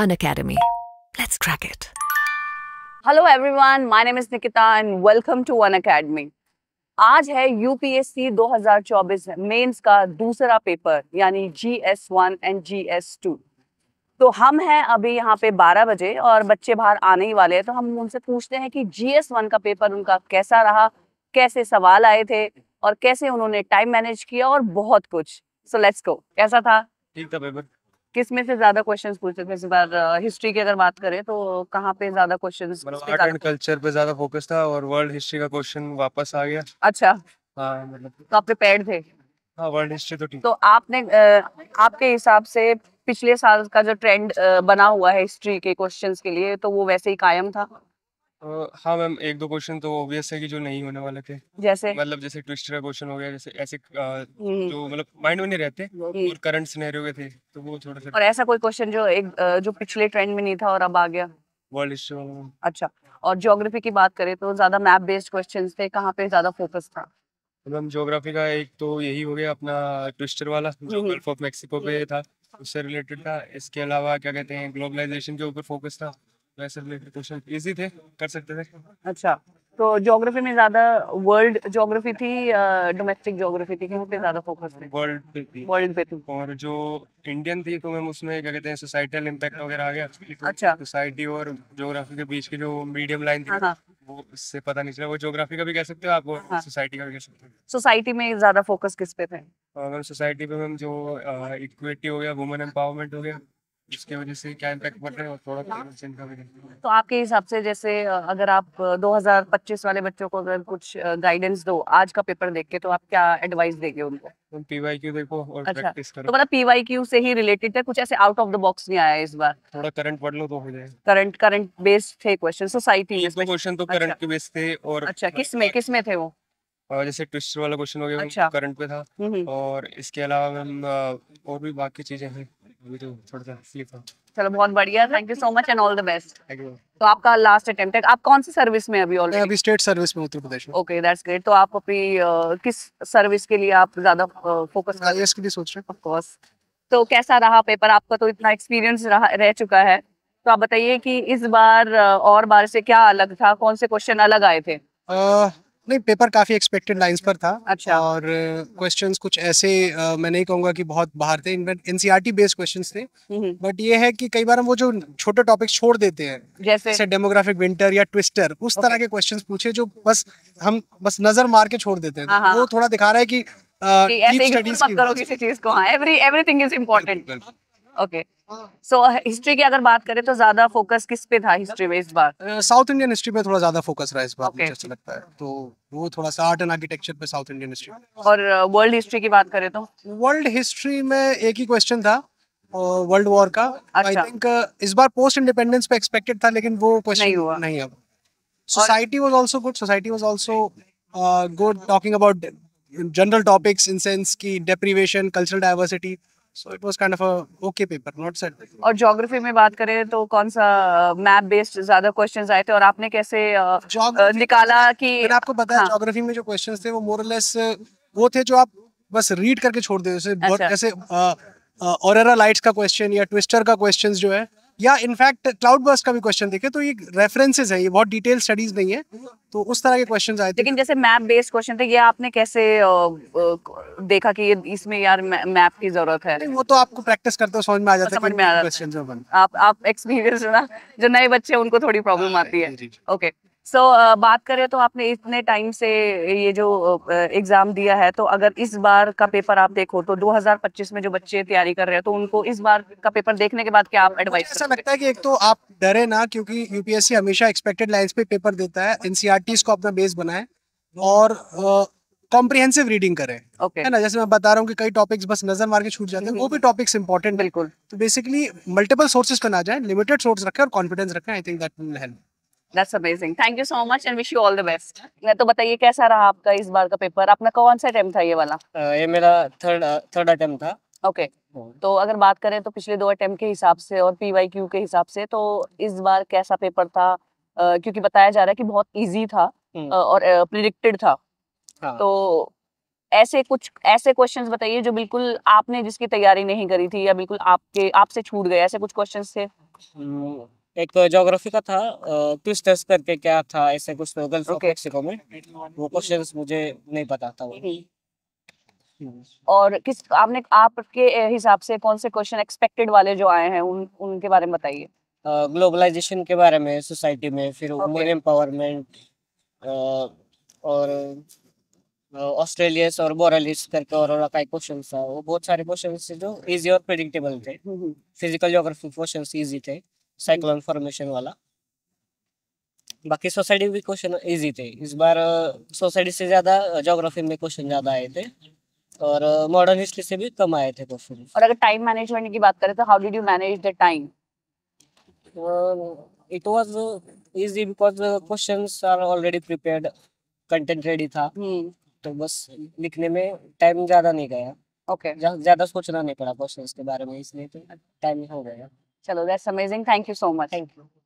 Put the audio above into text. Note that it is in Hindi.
An Academy. Let's crack it. hello everyone my name is nikita and welcome to an academy आज है यूपीएससी 2024 मेंस का दूसरा पेपर यानी जीएस1 एंड जीएस2 तो हम हैं अभी यहाँ पे 12 बजे और बच्चे बाहर आने ही वाले हैं तो हम उनसे पूछते हैं कि जी एस वन का पेपर उनका कैसा रहा कैसे सवाल आए थे और कैसे उन्होंने टाइम मैनेज किया और बहुत कुछ सो लेट्स गो कैसा था ठीक था पेपर किस में से ज्यादा क्वेश्चन पूछते थे इस बार हिस्ट्री की अगर बात करें तो कहाँ पे ज्यादा क्वेश्चन आर्ट एंड कल्चर पे ज्यादा फोकस था और वर्ल्ड हिस्ट्री का क्वेश्चन वापस आ गया अच्छा हाँ, मतलब तो आप प्रिपेयर्ड थे वर्ल्ड हाँ, हिस्ट्री तो ठीक तो आपने आपके हिसाब से पिछले साल का जो ट्रेंड बना हुआ है हिस्ट्री के क्वेश्चंस के लिए तो वो वैसे ही कायम था हाँ मैम एक दो क्वेश्चन तो ऑब्वियस है कि जो नहीं होने वाले थे। जैसे? मतलब जैसे ट्विस्टर का क्वेश्चन हो गया जैसे ऐसे हम्म। जो मतलब माइंड में नहीं रहते हम्म। और करंट सिनेरियो के थे, तो वो थोड़ा-सा और ऐसा कोई क्वेश्चन जो एक जो पिछले ट्रेंड में नहीं था और अब आ गया? वर्ल्ड हिस्ट्री अच्छा और ज्योग्राफी की बात करें तो ज़्यादा मैप बेस्ड क्वेश्चन थे, कहाँ पे ज़्यादा फोकस था? तो मैम ज्योग्राफी का एक तो यही हो गया अपना ट्विस्टर वाला जो गल्फ ऑफ मेक्सिको पे था, उससे रिलेटेड था। इसके अलावा क्या कहते हैं ग्लोबलाइजेशन के ऊपर फोकस था। तो ऐसे रिलेटेड क्वेश्चन इजी थे कर सकते थे अच्छा तो ज्योग्राफी में ज्यादा वर्ल्ड ज्योग्राफी थी डोमेस्टिक ज्योग्राफी थी कहीं पे ज्यादा फोकस थे वर्ल्ड पे थी वर्ल्ड पे थी और जो इंडियन थी तो मैम उसमें क्या कहते हैं सोसाइटल इंपैक्ट वगैरह आ गया अच्छा सोसाइटी और ज्योग्राफी के बीच की जो मीडियम लाइन थी हाँ, हाँ। वो इससे पता नहीं चला वो ज्योग्राफी का भी कह सकते हो आप वो सोसाइटी हाँ। का भी कह सकते हो सोसाइटी में ज्यादा फोकस किस पे थे मैम सोसाइटी पे मैम जो इक्विटी हो गया वुमेन एम्पावरमेंट हो गया जिसके वजह से क्या इम्पैक्ट पड़ रहा है और प्रोडक्ट का भी तो आपके हिसाब से जैसे अगर आप 2025 वाले बच्चों को अगर कुछ गाइडेंस दो आज का पेपर देख के तो आप क्या एडवाइस देंगे उनको तुम तो पीवाईक्यू देखो और अच्छा, प्रैक्टिस करो तो मतलब पीवाईक्यू से ही रिलेटेड है कुछ ऐसे आउट ऑफ द बॉक्स नहीं आया इस बार थोड़ा करंट पढ़ लो तो हो जाए करंट करंट बेस्ड थे क्वेश्चन सोसाइटी में क्वेश्चन तो करंट अच्छा। के बेस्ड थे और अच्छा किस में किस में थे वो जैसे ट्विस्टर वाला क्वेश्चन हो गया अच्छा। करंट पे था हम्म, हम्म। और इसके अलावा मैम और भी बाकी चीजें हैं चलो बहुत बढ़िया thank you so much and all the best तो आपका लास्ट अटेम्प्ट है आप कौन सी सर्विस में अभी ऑलरेडी अभी स्टेट सर्विस में उत्तर प्रदेश में ओके दैट्स ग्रेट तो आप अपनी किस सर्विस के लिए आप ज्यादा फोकस uh, आईएएस के लिए सोच रहे हैं ऑफ कोर्स तो कैसा रहा पेपर आपका तो इतना एक्सपीरियंस रह चुका है तो आप बताइए कि इस बार और बार से क्या अलग था कौन से क्वेश्चन अलग आए थे नहीं पेपर काफी एक्सपेक्टेड लाइंस पर था अच्छा और क्वेश्चंस uh, कुछ ऐसे uh, मैं नहीं कहूँगा कि बहुत बाहर थे एनसीईआरटी बेस्ड क्वेश्चंस थे बट हम्म, हम्म। ये है कि कई बार हम वो जो छोटे टॉपिक छोड़ देते हैं जैसे, जैसे डेमोग्राफिक विंटर या ट्विस्टर उस okay. तरह के क्वेश्चंस पूछे जो बस हम बस नजर मार के छोड़ देते हैं हाँ, हाँ। वो थोड़ा दिखा रहा है uh, की ओके सो हिस्ट्री की अगर बात करें तो ज्यादा फोकस किस पे था हिस्ट्री में इस बार साउथ इंडियन हिस्ट्री पे थोड़ा ज्यादा फोकस रहा इस बार okay. मुझे लगता है तो वो थोड़ा सा आर्ट एंड आर्किटेक्चर पे साउथ इंडियन हिस्ट्री और वर्ल्ड uh, हिस्ट्री की बात करें तो वर्ल्ड हिस्ट्री में एक ही क्वेश्चन था वर्ल्ड uh, वॉर का आई अच्छा. थिंक uh, इस बार पोस्ट इंडिपेंडेंस पे एक्सपेक्टेड था लेकिन वो क्वेश्चन नहीं हुआ नहीं अब society was also good society was also good talking about general topics in sense की deprivation cultural diversity so it was kind of a okay paper not sad और ज्योग्राफी में बात करें तो कौन सा मैप uh, बेस्ड ज्यादा क्वेश्चंस आए थे और आपने कैसे uh, uh, निकाला कि मैंने आपको बताया हाँ. ज्योग्राफी में जो क्वेश्चंस थे वो मोर लेस वो थे जो आप बस रीड करके छोड़ दे जैसे बहुत ऐसे ऑरेरा लाइट्स का क्वेश्चन या ट्विस्टर का क्वेश्चंस जो है या इनफैक्ट क्लाउड बर्स का भी क्वेश्चन देखे तो ये रेफरेंसेज है ये बहुत डिटेल स्टडीज नहीं है तो उस तरह के क्वेश्चन आए लेकिन जैसे मैप बेस्ड क्वेश्चन थे ये आपने कैसे देखा कि इसमें यार मैप की जरूरत है वो तो आपको प्रैक्टिस करते हो समझ में आ जाता है समझ में आप आप एक्सपीरियंस ना जो नए बच्चे उनको थोड़ी प्रॉब्लम हाँ, आती है ओके सो so, बात करें तो आपने इतने टाइम से ये जो एग्ज़ाम दिया है तो अगर इस बार का पेपर आप देखो तो 2025 में जो बच्चे तैयारी कर रहे हैं तो उनको इस बार का पेपर देखने के बाद क्या आप एडवाइस ऐसा लगता है कि एक तो आप डरे ना क्योंकि यूपीएससी हमेशा एक्सपेक्टेड लाइन्स पे पेपर देता है एनसीआर e को अपना बेस बनाए और कॉम्प्रिहेंसिव रीडिंग करें okay. है ना जैसे मैं बता रहा हूँ कि कई टॉपिक्स बस नजर मार के छूट जाते हैं वो भी टॉपिक्स इंपॉर्टेंट बिल्कुल तो बेसिकली मल्टीपल सोर्सेज पर ना जाए लिमिटेड सोर्स रखें और कॉन्फिडेंस रखें I think that will help That's amazing. Thank you so much and wish you all the best. मैं तो बताइए कैसा रहा आपका इस बार का पेपर आपका कौन सा अटेम्प्ट था ये वाला uh, ये मेरा थर्ड थर्ड अटेम्प्ट था ओके okay. hmm. तो अगर बात करें तो पिछले दो अटेम्प्ट के हिसाब से और पीवाईक्यू के हिसाब से तो इस बार कैसा पेपर था uh, क्योंकि बताया जा रहा है कि बहुत इजी था hmm. uh, और प्रिडिक्टेड uh, था हाँ. तो ऐसे कुछ ऐसे क्वेश्चंस बताइए जो बिल्कुल आपने जिसकी तैयारी नहीं करी थी या बिल्कुल आपके आपसे छूट गए ऐसे कुछ क्वेश्चंस थे हम्म। एक जोग्राफी तो का था क्विज टेस्ट करके क्या था ऐसे कुछ तो स्लोगन okay. मेक्सिको में वो क्वेश्चन मुझे नहीं पता था वो और किस आपने आपके हिसाब से कौन से क्वेश्चन एक्सपेक्टेड वाले जो आए हैं उन उनके बारे में बताइए ग्लोबलाइजेशन के बारे में सोसाइटी में फिर वुमेन एम्पावरमेंट और ऑस्ट्रेलियस और बोरालिस करके और, और कई क्वेश्चन था वो बहुत सारे क्वेश्चन थे जो इजी और प्रेडिक्टेबल थे फिजिकल जोग्राफी क्वेश्चन इजी थे साइक्लोन फॉर्मेशन वाला बाकी सोसाइटी भी क्वेश्चन इजी थे इस बार सोसाइटी से ज्यादा जोग्राफी में क्वेश्चन ज्यादा आए थे और मॉडर्न हिस्ट्री से भी कम आए थे क्वेश्चन और अगर टाइम मैनेजमेंट की बात करें तो how did you manage the time it was easy because questions are already prepared content ready था hmm. तो बस लिखने में टाइम ज्यादा नहीं गया ओके okay. ज्यादा सोचना नहीं पड़ा क्वेश्चंस के बारे में इसलिए तो टाइम हो गया that's amazing. Thank you so much. Thank you.